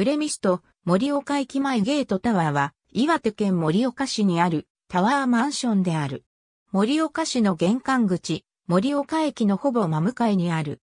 プレミスト、盛岡駅前ゲートタワーは、岩手県盛岡市にあるタワーマンションである。盛岡市の玄関口、盛岡駅のほぼ真向かいにある。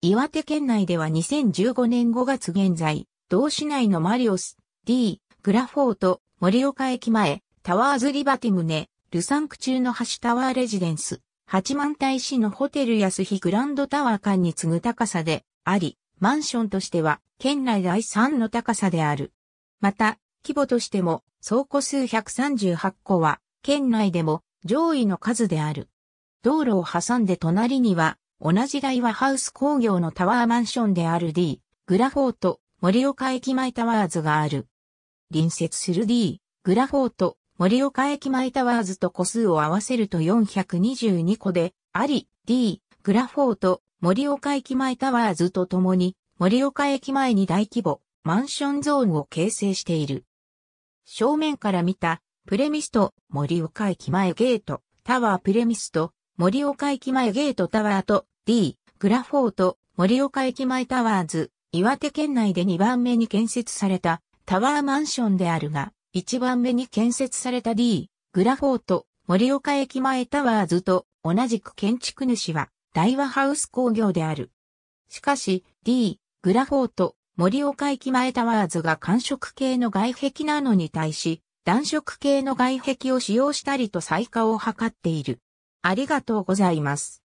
岩手県内では2015年5月現在、同市内のマリオス、D、グラフォート、盛岡駅前、タワーズリバティムネ、ルサンク中の橋タワーレジデンス、八幡平市のホテル安日グランドタワー間に次ぐ高さであり、マンションとしては県内第3の高さである。また、規模としても総庫数138個は県内でも上位の数である。道路を挟んで隣には同じ台はハウス工業のタワーマンションである D、グラフォート、森岡駅前タワーズがある。隣接する D、グラフォート、森岡駅前タワーズと個数を合わせると422個で、あり、D、グラフォート、盛岡駅前タワーズとともに、盛岡駅前に大規模、マンションゾーンを形成している。正面から見た、プレミスト、盛岡駅前ゲート、タワープレミスト、盛岡駅前ゲートタワーと D、グラフォート、盛岡駅前タワーズ、岩手県内で2番目に建設されたタワーマンションであるが、1番目に建設された D、グラフォート、盛岡駅前タワーズと同じく建築主は、大和ハウス工業である。しかし、D、グラフォート、森岡駅前タワーズが寒色系の外壁なのに対し、暖色系の外壁を使用したりと再化を図っている。ありがとうございます。